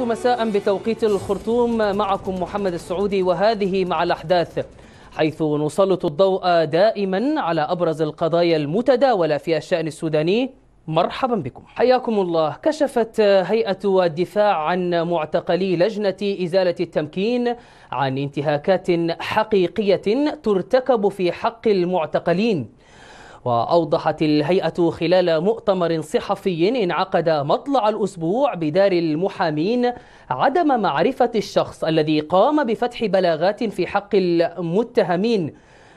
مساء بتوقيت الخرطوم معكم محمد السعودي وهذه مع الأحداث حيث نسلط الضوء دائما على أبرز القضايا المتداولة في الشأن السوداني مرحبا بكم حياكم الله كشفت هيئة الدفاع عن معتقلي لجنة إزالة التمكين عن انتهاكات حقيقية ترتكب في حق المعتقلين وأوضحت الهيئة خلال مؤتمر صحفي انعقد مطلع الأسبوع بدار المحامين عدم معرفة الشخص الذي قام بفتح بلاغات في حق المتهمين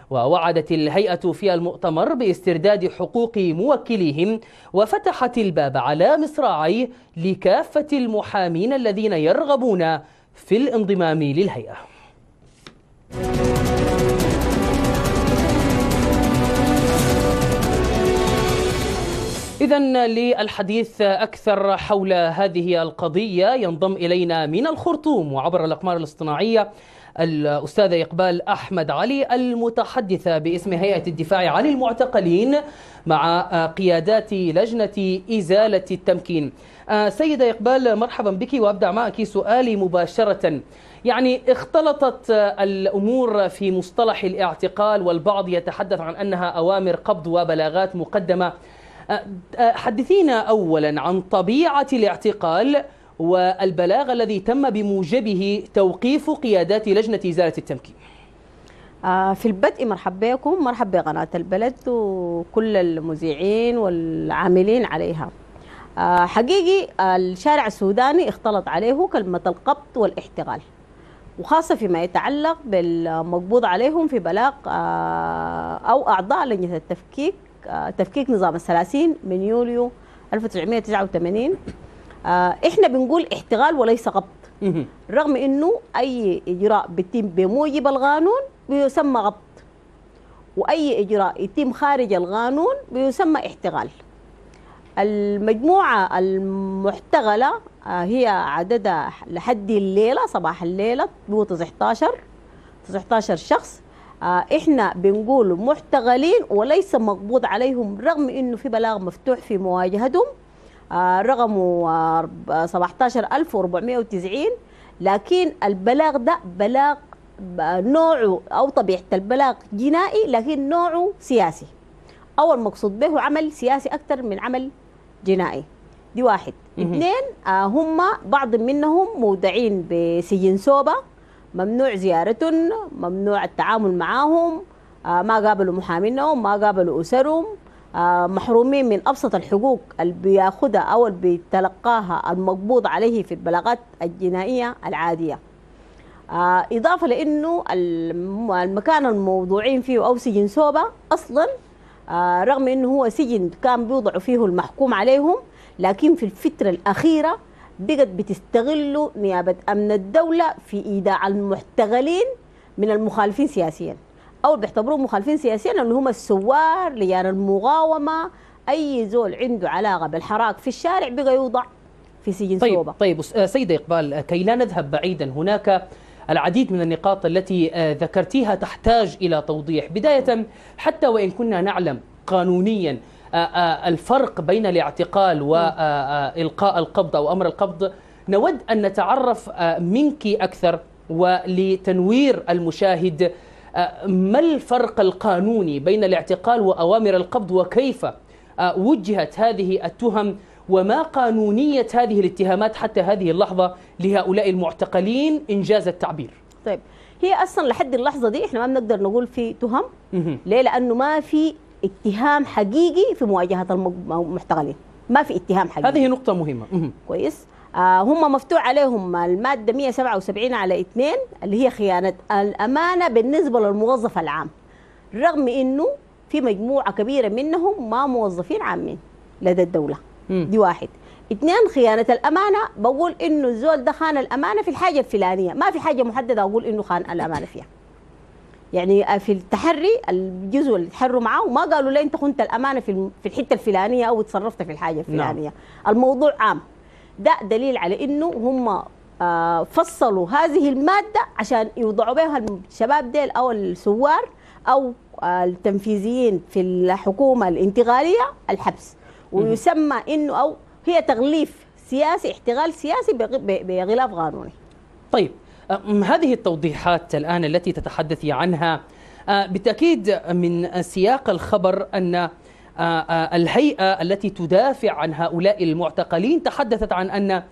ووعدت الهيئة في المؤتمر باسترداد حقوق موكليهم وفتحت الباب على مصراعي لكافة المحامين الذين يرغبون في الانضمام للهيئة. إذا للحديث أكثر حول هذه القضية ينضم إلينا من الخرطوم وعبر الأقمار الاصطناعية الأستاذة إقبال أحمد علي المتحدثة باسم هيئة الدفاع عن المعتقلين مع قيادات لجنة إزالة التمكين آه، سيدة إقبال مرحبا بك وأبدأ معك سؤالي مباشرة يعني اختلطت الأمور في مصطلح الاعتقال والبعض يتحدث عن أنها أوامر قبض وبلاغات مقدمة أه، أه، حدثينا أولا عن طبيعة الاعتقال والبلاغ الذي تم بموجبه توقيف قيادات لجنة إزالة التمكين أه، في البدء مرحبا بكم مرحبا بقناة البلد وكل المذيعين والعاملين عليها حقيقي الشارع السوداني اختلط عليه كلمة القبض والاحتقال وخاصة فيما يتعلق بالمقبوض عليهم في بلاغ أو أعضاء لجنة التفكيك تفكيك نظام الثلاثين من يوليو 1989 آه، احنا بنقول احتغال وليس غبط رغم انه اي اجراء بيتم بموجب القانون بيسمى غبط واي اجراء يتم خارج القانون بيسمى احتغال المجموعة المحتغلة آه، هي عددها لحد الليلة صباح الليلة هو 19 19 شخص آه، احنا بنقول محتغلين وليس مقبوض عليهم رغم انه في بلاغ مفتوح في مواجهتهم آه، رقمه 17490 آه، لكن البلاغ ده بلاغ نوعه او طبيعه البلاغ جنائي لكن نوعه سياسي او المقصود به عمل سياسي اكثر من عمل جنائي دي واحد اثنين هم بعض منهم مودعين بسجن سوبه ممنوع زيارتهم ممنوع التعامل معاهم آه، ما قابلوا محامينهم ما قابلوا أسرهم آه، محرومين من أبسط الحقوق اللي بياخدها أو اللي بيتلقاها المقبوض عليه في البلاغات الجنائية العادية آه، إضافة لأنه المكان الموضوعين فيه أو سجن سوبا أصلا رغم أنه هو سجن كان بيوضعوا فيه المحكوم عليهم لكن في الفترة الأخيرة بقت بتستغله نيابة أمن الدولة في إيداع المحتغلين من المخالفين سياسيا أو بيعتبروهم مخالفين سياسيا اللي هم السوار ليار المقاومة أي زول عنده علاقة بالحراك في الشارع بقى يوضع في سجن طيب سوبة طيب أه، سيدة إقبال أه، كي لا نذهب بعيدا هناك العديد من النقاط التي أه، ذكرتيها تحتاج إلى توضيح بداية حتى وإن كنا نعلم قانونيا آه، آه، الفرق بين الاعتقال والقاء آه، القبض او امر القبض نود ان نتعرف منك اكثر ولتنوير المشاهد ما الفرق القانوني بين الاعتقال واوامر القبض وكيف وجهت هذه التهم وما قانونيه هذه الاتهامات حتى هذه اللحظه لهؤلاء المعتقلين انجاز التعبير. طيب هي اصلا لحد اللحظه دي احنا ما بنقدر نقول في تهم ليه؟ لانه ما في اتهام حقيقي في مواجهه المحتغلين ما في اتهام حقيقي هذه نقطه مهمه كويس آه هم مفتوح عليهم الماده 177 على 2 اللي هي خيانه الامانه بالنسبه للموظف العام رغم انه في مجموعه كبيره منهم ما موظفين عامين لدى الدوله مم. دي واحد اثنين خيانه الامانه بقول انه الزول ده خان الامانه في الحاجه الفلانيه ما في حاجه محدده اقول انه خان الامانه فيها يعني آه، في التحري الجزء اللي تحروا معاه ما قالوا لي انت كنت الامانه في في الحته الفلانيه او تصرفت في الحاجه نعم. الفلانيه نعم. الموضوع عام ده دليل على انه هم آه، فصلوا هذه الماده عشان يوضعوا بها الشباب ديل او الثوار او آه، التنفيذيين في الحكومه الانتقاليه الحبس ويسمى انه او هي تغليف سياسي احتغال سياسي بغلاف قانوني طيب هذه التوضيحات الآن التي تتحدثي عنها أه، بالتأكيد من سياق الخبر أن أه، أه، الهيئة التي تدافع عن هؤلاء المعتقلين تحدثت عن أن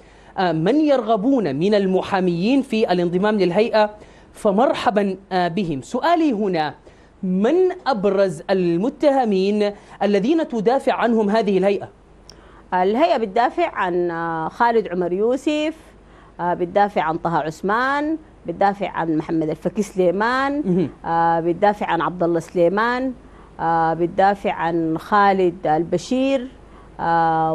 من يرغبون من المحاميين في الانضمام للهيئة فمرحبا بهم سؤالي هنا من أبرز المتهمين الذين تدافع عنهم هذه الهيئة؟ الهيئة بتدافع عن خالد عمر يوسف آه، بتدافع عن طه عثمان بتدافع عن محمد الفكي سليمان آه، بتدافع عن عبد الله سليمان آه، بتدافع عن خالد البشير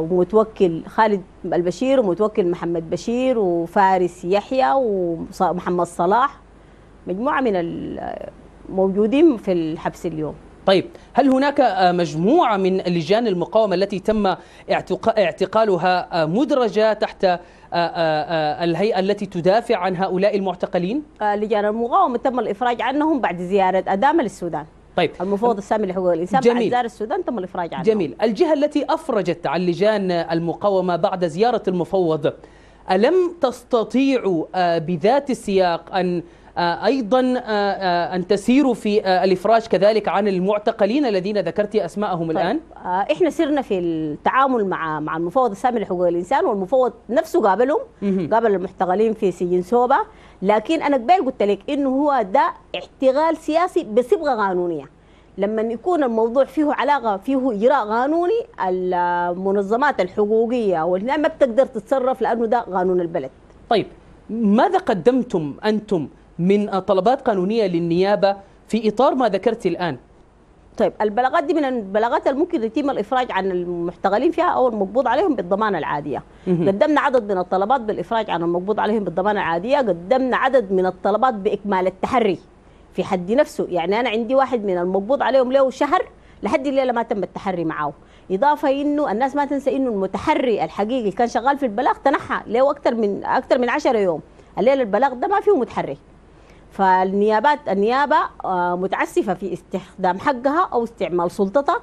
ومتوكل خالد البشير ومتوكل محمد بشير وفارس يحيى ومحمد صلاح مجموعه من الموجودين في الحبس اليوم طيب هل هناك آه، مجموعة من لجان المقاومة التي تم اعتقالها آه، مدرجة تحت آه، الهيئة التي تدافع عن هؤلاء المعتقلين؟ لجان المقاومة تم الإفراج عنهم بعد زيارة أدامة للسودان طيب المفوض السامي لحقوق الانسان جميل. بعد السودان تم الافراج عنه جميل الجهه التي افرجت عن لجان المقاومه بعد زياره المفوض الم تستطيعوا بذات السياق ان آه، أيضا آه، آه، أن تسيروا في الإفراج كذلك عن المعتقلين الذين ذكرت أسماءهم طيب. الآن إحنا سرنا في التعامل مع مع المفوض السامي لحقوق الإنسان والمفوض نفسه قابلهم قابل المعتقلين في سجن سوبا لكن أنا قبل قلت لك إنه هو ده احتغال سياسي بصبغة قانونية لما يكون الموضوع فيه علاقه فيه اجراء قانوني المنظمات الحقوقيه والهنا ما بتقدر تتصرف لانه ده قانون البلد. طيب ماذا قدمتم انتم من طلبات قانونية للنيابة في إطار ما ذكرت الآن طيب البلاغات دي من البلاغات اللي ممكن يتم الافراج عن المحتغلين فيها او المقبوض عليهم بالضمانه العاديه قدمنا عدد من الطلبات بالافراج عن المقبوض عليهم بالضمانه العاديه قدمنا عدد من الطلبات باكمال التحري في حد نفسه يعني انا عندي واحد من المقبوض عليهم له شهر لحد الليله ما تم التحري معه اضافه انه الناس ما تنسى انه المتحري الحقيقي كان شغال في البلاغ تنحى له اكثر من اكثر من 10 يوم الليله البلاغ ده ما فيه متحري فالنيابات النيابة آه، متعسفة في استخدام حقها أو استعمال سلطتها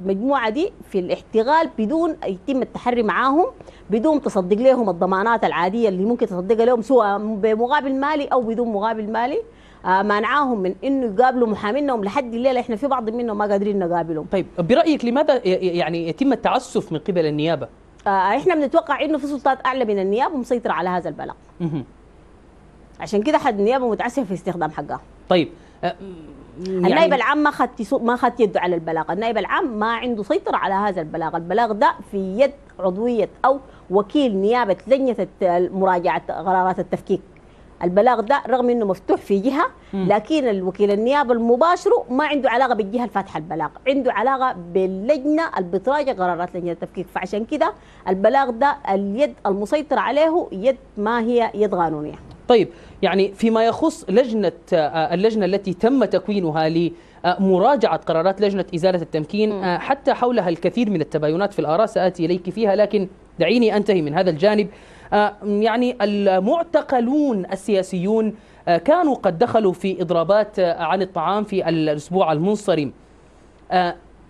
المجموعة دي في الاحتغال بدون يتم التحري معاهم بدون تصدق لهم الضمانات العادية اللي ممكن تصدقها لهم سواء بمقابل مالي أو بدون مقابل مالي مانعاهم منعاهم من انه يقابلوا محامينهم لحد الليله احنا في بعض منهم ما قادرين نقابلهم طيب برايك لماذا يعني يتم التعسف من قبل النيابه آه، احنا بنتوقع انه في سلطات اعلى من النيابه مسيطره على هذا البلاغ عشان كده حد النيابه متعسف في استخدام حقها طيب أه، يعني النائب العام ما خد ما خد يده على البلاغ، النائب العام ما عنده سيطره على هذا البلاغ، البلاغ ده في يد عضويه او وكيل نيابه لجنه مراجعه قرارات التفكيك. البلاغ ده رغم انه مفتوح في جهه لكن الوكيل النيابه المباشر ما عنده علاقه بالجهه الفاتحه البلاغ، عنده علاقه باللجنه اللي بتراجع قرارات لجنه التفكيك، فعشان كده البلاغ ده اليد المسيطره عليه يد ما هي يد قانونيه. طيب يعني فيما يخص لجنة آه، آه، اللجنة التي تم تكوينها لمراجعة قرارات لجنة إزالة التمكين آه، حتى حولها الكثير من التباينات في الآراء سآتي إليك فيها لكن دعيني أنتهي من هذا الجانب يعني المعتقلون السياسيون كانوا قد دخلوا في إضرابات عن الطعام في الأسبوع المنصرم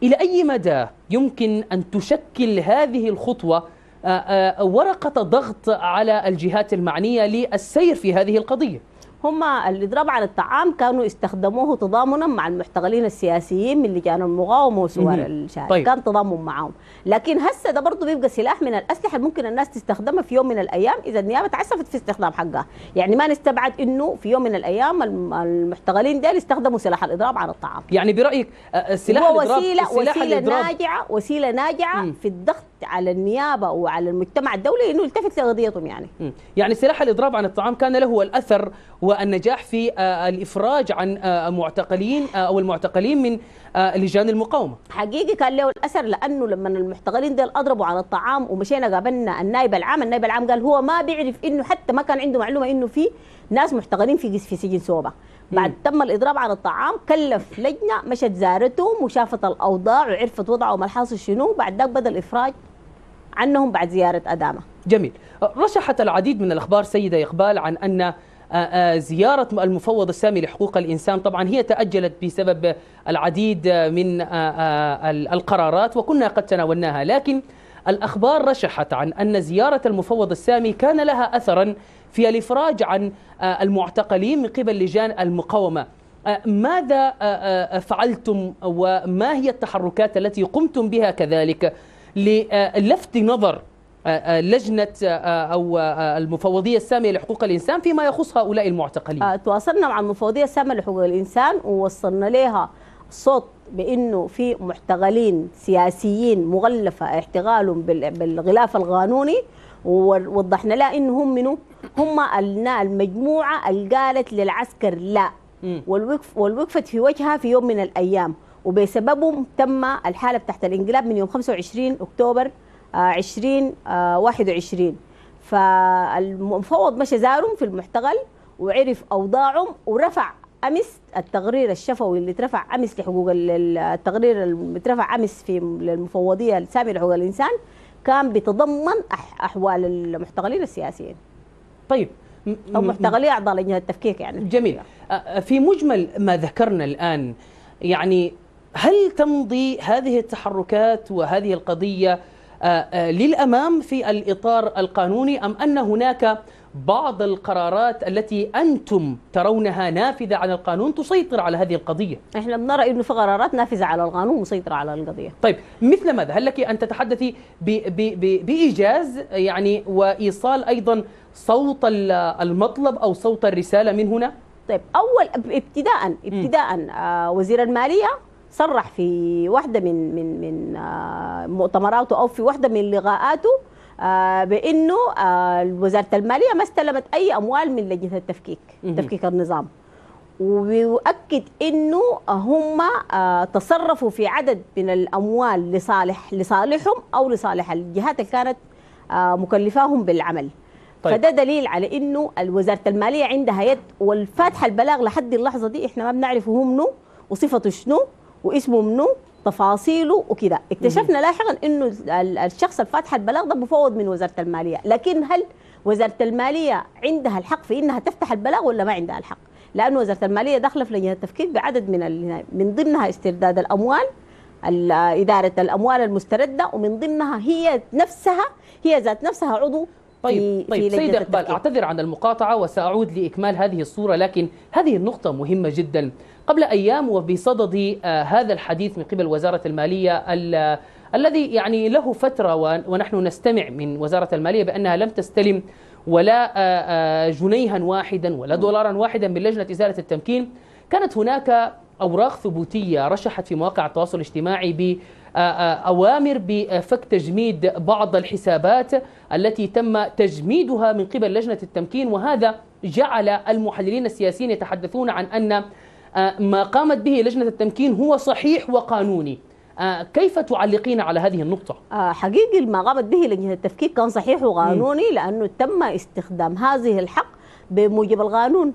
إلى أي مدى يمكن أن تشكل هذه الخطوة آه، آه، ورقة ضغط على الجهات المعنية للسير في هذه القضية هم الإضراب عن الطعام كانوا استخدموه تضامنا مع المحتغلين السياسيين من لجان المقاومة وسوار الشارع طيب. كان تضامن معهم لكن هسه ده برضه بيبقى سلاح من الأسلحة ممكن الناس تستخدمها في يوم من الأيام إذا النيابة تعسفت في استخدام حقها يعني ما نستبعد إنه في يوم من الأيام المحتغلين دول استخدموا سلاح الإضراب عن الطعام يعني برأيك آه، سلاح هو الإضراب وسيلة, وسيلة ناجعة وسيلة ناجعة في الضغط على النيابه وعلى المجتمع الدولي انه يلتفت لقضيتهم يعني. يعني سلاح الاضراب عن الطعام كان له الاثر والنجاح في آه، الافراج عن آه، معتقلين آه، او المعتقلين من لجان المقاومه. حقيقي كان له الاثر لانه لما المعتقلين دول اضربوا عن الطعام ومشينا قابلنا النائب العام، النائب العام قال هو ما بيعرف انه حتى ما كان عنده معلومه انه في ناس معتقلين في في سجن سوبا. بعد تم الاضراب عن الطعام كلف لجنه مشت زارتهم وشافت الاوضاع وعرفت وضعهم الحاصل شنو بعد ذاك بدا الافراج عنهم بعد زيارة أدامة جميل أه، رشحت العديد من الأخبار سيدة إقبال عن أن أه، أه، زيارة المفوض السامي لحقوق الإنسان طبعا هي تأجلت بسبب العديد من القرارات وكنا قد تناولناها لكن الأخبار رشحت عن أن زيارة المفوض السامي كان لها أثرا في الإفراج عن المعتقلين من قبل لجان المقاومة ماذا فعلتم وما هي التحركات التي قمتم بها كذلك للفت نظر آه، آه، لجنة آه، أو المفوضية السامية لحقوق الإنسان فيما يخص هؤلاء المعتقلين تواصلنا مع المفوضية السامية لحقوق الإنسان ووصلنا لها صوت بانه في معتقلين سياسيين مغلفه احتغالهم بالغلاف القانوني ووضحنا لها أنه هم منو؟ هم المجموعه اللي قالت للعسكر لا والوقف والوقفت في وجهها في يوم من الايام وبسببهم تم الحالة تحت الانقلاب من يوم 25 أكتوبر 2021 آه، آه، فالمفوض مشى زارهم في المحتقل وعرف أوضاعهم ورفع امس التقرير الشفوي اللي ترفع امس لحقوق التقرير اللي ترفع امس في المفوضيه الساميه لحقوق الانسان كان بتضمن احوال المحتقلين السياسيين. طيب او محتقلي اعضاء لجنه التفكيك يعني. جميل آه، في مجمل ما ذكرنا الان يعني هل تمضي هذه التحركات وهذه القضية آه، آه، للأمام في الإطار القانوني أم أن هناك بعض القرارات التي أنتم ترونها نافذة على القانون تسيطر على هذه القضية إحنا بنرى أنه في قرارات نافذة على القانون مسيطرة على القضية طيب مثل ماذا؟ هل لك أن تتحدثي بإيجاز يعني وإيصال أيضا صوت المطلب أو صوت الرسالة من هنا؟ طيب أول ابتداء ابتداء آه، وزير المالية صرح في واحده من من من آه، مؤتمراته او في واحده من لقاءاته آه، بانه آه، وزاره الماليه ما استلمت اي اموال من لجنه التفكيك تفكيك النظام ويؤكد انه هم تصرفوا في عدد من الاموال لصالح لصالحهم او لصالح الجهات اللي كانت مكلفاهم بالعمل طيب. فده دليل على انه وزاره الماليه عندها يد والفاتحه البلاغ لحد اللحظه دي احنا ما بنعرف هو منه وصفته شنو واسمه منو تفاصيله وكذا اكتشفنا لاحقا انه الشخص الفاتح البلاغ ده مفوض من وزاره الماليه لكن هل وزاره الماليه عندها الحق في انها تفتح البلاغ ولا ما عندها الحق لانه وزاره الماليه داخله في لجنه التفكيك بعدد من من ضمنها استرداد الاموال اداره الاموال المسترده ومن ضمنها هي نفسها هي ذات نفسها عضو طيب في طيب سيد اقبال اعتذر عن المقاطعه وساعود لاكمال هذه الصوره لكن هذه النقطه مهمه جدا قبل أيام وبصدد آه، هذا الحديث من قبل وزارة المالية الذي يعني له فترة ونحن نستمع من وزارة المالية بأنها لم تستلم ولا آه، آه، جنيها واحدا ولا دولارا واحدا من لجنة إزالة التمكين كانت هناك أوراق ثبوتية رشحت في مواقع التواصل الاجتماعي ب أوامر بفك تجميد بعض الحسابات التي تم تجميدها من قبل لجنة التمكين وهذا جعل المحللين السياسيين يتحدثون عن أن آه، ما قامت به لجنة التمكين هو صحيح وقانوني آه، كيف تعلقين على هذه النقطة؟ آه، حقيقي ما قامت به لجنة التفكيك كان صحيح وقانوني لأنه تم استخدام هذه الحق بموجب القانون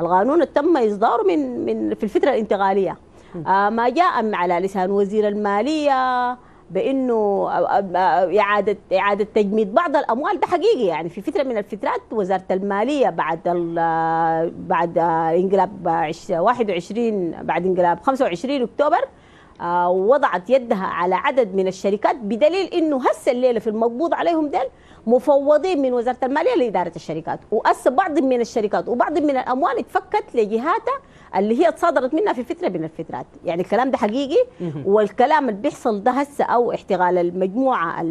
القانون تم إصداره من من في الفترة الانتقالية ما جاء على لسان وزير المالية بانه اعاده اعاده تجميد بعض الاموال ده حقيقي يعني في فتره من الفترات وزاره الماليه بعد آه، آه، بعد انقلاب 21 بعد انقلاب 25 اكتوبر آه، وضعت يدها على عدد من الشركات بدليل انه هسه الليله في المقبوض عليهم ديل مفوضين من وزاره الماليه لاداره الشركات وأس بعض من الشركات وبعض من الاموال اتفكت لجهاتها اللي هي تصادرت منها في فتره من الفترات يعني الكلام ده حقيقي والكلام اللي بيحصل ده هسه او احتغال المجموعه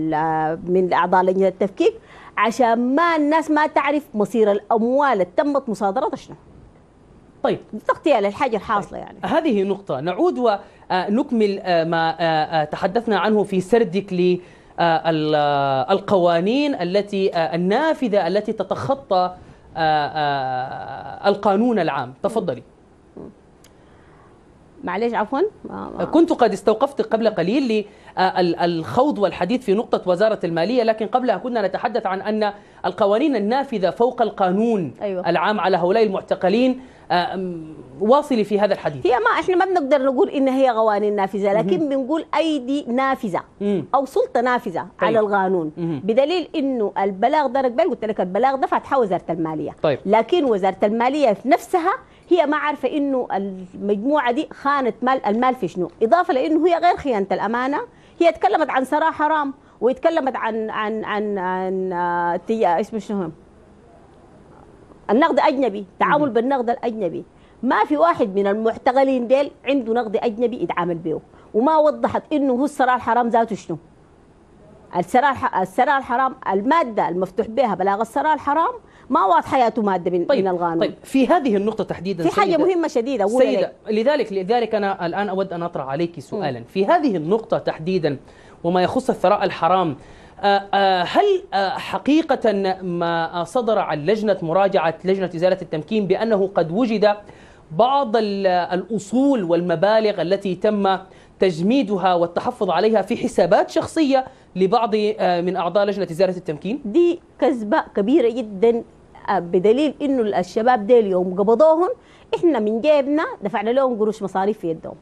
من اعضاء لجنه التفكيك عشان ما الناس ما تعرف مصير الاموال اللي تمت مصادرتها شنو طيب تغطيه للحاجه الحاصله يعني طيب. هذه نقطه نعود ونكمل آه، آه، ما آه، تحدثنا عنه في سردك لي آه، آه، القوانين التي آه، النافذه التي تتخطى القانون العام تفضلي معلش عفوا آه، آه. كنت قد استوقفت قبل قليل للخوض آه، والحديث في نقطة وزارة المالية لكن قبلها كنا نتحدث عن أن القوانين النافذة فوق القانون أيوة. العام على هؤلاء المعتقلين واصلي في هذا الحديث هي ما احنا ما بنقدر نقول ان هي قوانين نافذه لكن بنقول ايدي نافذه مم. او سلطه نافذه طيب. على القانون بدليل انه البلاغ ده قلت لك البلاغ ده فتحه وزاره الماليه طيب. لكن وزاره الماليه نفسها هي ما عارفه انه المجموعه دي خانت مال المال في شنو اضافه لانه هي غير خيانه الامانه هي تكلمت عن ثراء حرام وتكلمت عن عن عن عن آه، اسمه شنو النقد اجنبي تعامل بالنقد الاجنبي ما في واحد من المعتقلين ديل عنده نقد اجنبي يتعامل به وما وضحت انه هو الثراء الحرام ذاته شنو الثراء الثراء الحرام الماده المفتوح بها بلاغ الثراء الحرام ما واضحه يا ماده من, طيب من القانون طيب في هذه النقطه تحديدا في حاجه مهمه شديده أقول سيدة لذلك لذلك انا الان اود ان اطرح عليك سؤالا في هذه النقطه تحديدا وما يخص الثراء الحرام آه، آه، هل آه، حقيقة ما صدر عن لجنة مراجعة لجنة إزالة التمكين بأنه قد وجد بعض الأصول والمبالغ التي تم تجميدها والتحفظ عليها في حسابات شخصية لبعض من أعضاء لجنة إزالة التمكين؟ دي كذبة كبيرة جدا آه، بدليل انه الشباب ديل يوم قبضوهم احنا من جيبنا دفعنا لهم قروش مصاريف في يدهم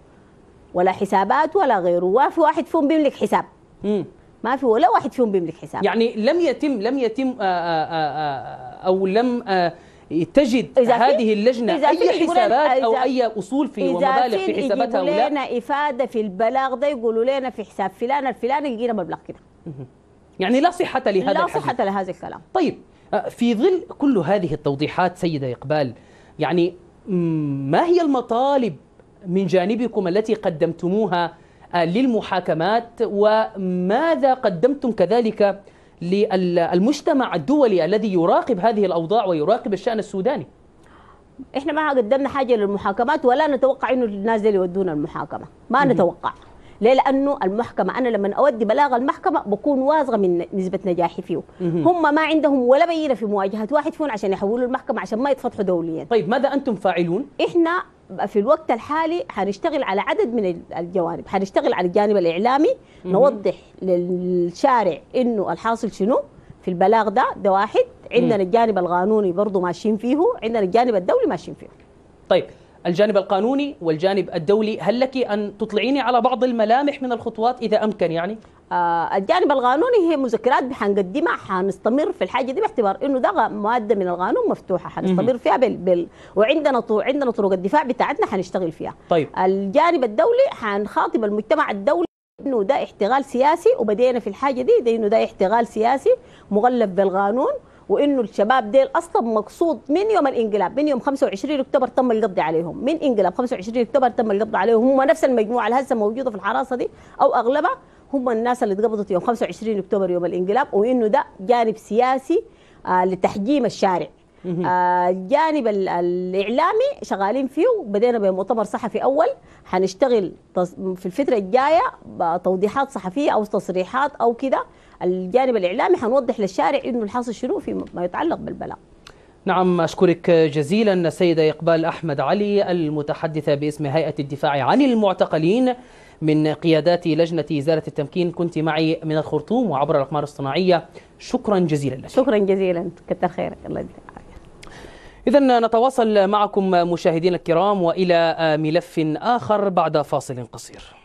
ولا حسابات ولا غيره ولا في واحد فيهم بيملك حساب ما في ولا واحد فيهم بيملك حساب يعني لم يتم لم يتم آآ آه، آآ آه، او لم تجد هذه اللجنه إذا اي حسابات او اي اصول في إذا ومبالغ في حسابات هؤلاء لنا افاده في البلاغ ده يقولوا لنا في حساب فلان الفلاني لقينا مبلغ كده يعني لا صحه لهذا لا صحه لهذا الكلام طيب أه، في ظل كل هذه التوضيحات سيدة إقبال يعني ما هي المطالب من جانبكم التي قدمتموها أه، للمحاكمات وماذا قدمتم كذلك للمجتمع الدولي الذي يراقب هذه الأوضاع ويراقب الشأن السوداني احنا ما قدمنا حاجه للمحاكمات ولا نتوقع انه الناس دي يودونا المحاكمه ما نتوقع ليه لانه المحكمه انا لما اودي بلاغ المحكمه بكون واثقه من نسبه نجاحي فيه هم ما عندهم ولا بينه في مواجهه واحد فيهم عشان يحولوا المحكمه عشان ما يتفضحوا دوليا طيب ماذا انتم فاعلون احنا في الوقت الحالي حنشتغل على عدد من الجوانب حنشتغل على الجانب الاعلامي نوضح للشارع انه الحاصل شنو في البلاغ ده ده واحد عندنا الجانب القانوني برضه ماشيين فيه عندنا الجانب الدولي ماشيين فيه طيب الجانب القانوني والجانب الدولي هل لك أن تطلعيني على بعض الملامح من الخطوات إذا أمكن يعني؟ آه الجانب القانوني هي مذكرات حنقدمها حنستمر في الحاجه دي باعتبار انه ده ماده من القانون مفتوحه حنستمر فيها بال, بال... وعندنا طو... عندنا طرق الدفاع بتاعتنا حنشتغل فيها طيب الجانب الدولي حنخاطب المجتمع الدولي انه ده احتغال سياسي وبدينا في الحاجه دي, دي انه ده احتغال سياسي مغلف بالقانون وانه الشباب ديل اصلا مقصود من يوم الانقلاب من يوم 25 اكتوبر تم القبض عليهم من انقلاب 25 اكتوبر تم القبض عليهم هم نفس المجموعه اللي هسه موجوده في الحراسه دي او اغلبها هم الناس اللي اتقبضت يوم 25 اكتوبر يوم الانقلاب وانه ده جانب سياسي آه لتحجيم الشارع الجانب آه، الاعلامي شغالين فيه بدينا بمؤتمر صحفي اول حنشتغل في الفتره الجايه بتوضيحات صحفيه او تصريحات او كده الجانب الاعلامي حنوضح للشارع انه الحاصل شنو فيما يتعلق بالبلاغ نعم أشكرك جزيلا السيدة إقبال أحمد علي المتحدثة باسم هيئة الدفاع عن المعتقلين من قيادات لجنة إزالة التمكين كنت معي من الخرطوم وعبر الأقمار الصناعية شكرا جزيلا لك شكرا جزيلا كثر خيرك الله يجزيك إذا نتواصل معكم مشاهدينا الكرام وإلى ملف آخر بعد فاصل قصير